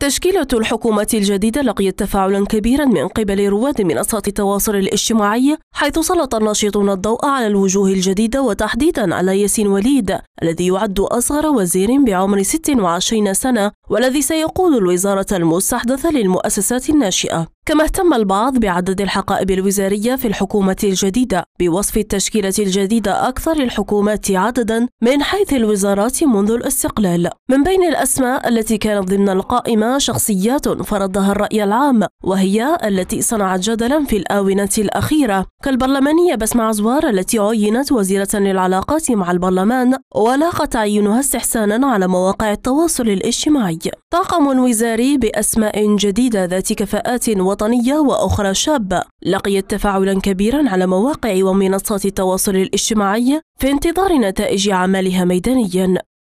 تشكيلة الحكومة الجديدة لقيت تفاعلا كبيرا من قبل رواد منصات التواصل الاجتماعي حيث سلط الناشطون الضوء على الوجوه الجديدة وتحديدا على ياسين وليد الذي يعد أصغر وزير بعمر 26 سنة والذي سيقود الوزارة المستحدثة للمؤسسات الناشئة كما اهتم البعض بعدد الحقائب الوزارية في الحكومة الجديدة بوصف التشكيلة الجديدة أكثر الحكومات عددا من حيث الوزارات منذ الاستقلال من بين الأسماء التي كانت ضمن القائمة شخصيات فرضها الرأي العام وهي التي صنعت جدلا في الآونة الأخيرة كالبرلمانية بسمة عزوار التي عينت وزيرة للعلاقات مع البرلمان ولاقى تعيينها استحسانا على مواقع التواصل الاجتماعي طاقم وزاري بأسماء جديدة ذات كفاءات وطنية وأخرى شابة لقيت تفاعلا كبيرا على مواقع ومنصات التواصل الاجتماعي في انتظار نتائج عملها ميدانيا